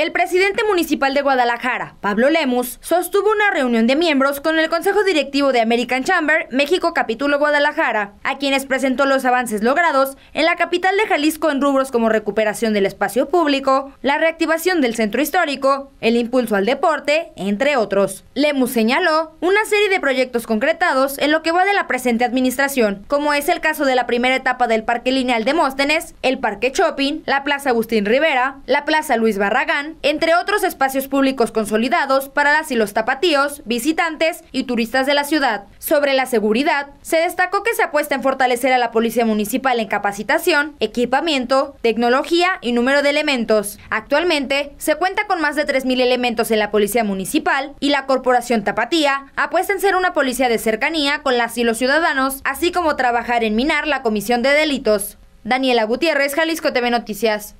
El presidente municipal de Guadalajara, Pablo Lemus, sostuvo una reunión de miembros con el Consejo Directivo de American Chamber, México Capítulo Guadalajara, a quienes presentó los avances logrados en la capital de Jalisco en rubros como recuperación del espacio público, la reactivación del centro histórico, el impulso al deporte, entre otros. Lemus señaló una serie de proyectos concretados en lo que va de la presente administración, como es el caso de la primera etapa del Parque Lineal de Móstenes, el Parque Shopping, la Plaza Agustín Rivera, la Plaza Luis Barragán, entre otros espacios públicos consolidados para las y los tapatíos, visitantes y turistas de la ciudad. Sobre la seguridad, se destacó que se apuesta en fortalecer a la Policía Municipal en capacitación, equipamiento, tecnología y número de elementos. Actualmente, se cuenta con más de 3.000 elementos en la Policía Municipal y la Corporación Tapatía apuesta en ser una policía de cercanía con las y los ciudadanos, así como trabajar en minar la comisión de delitos. Daniela Gutiérrez, Jalisco TV Noticias.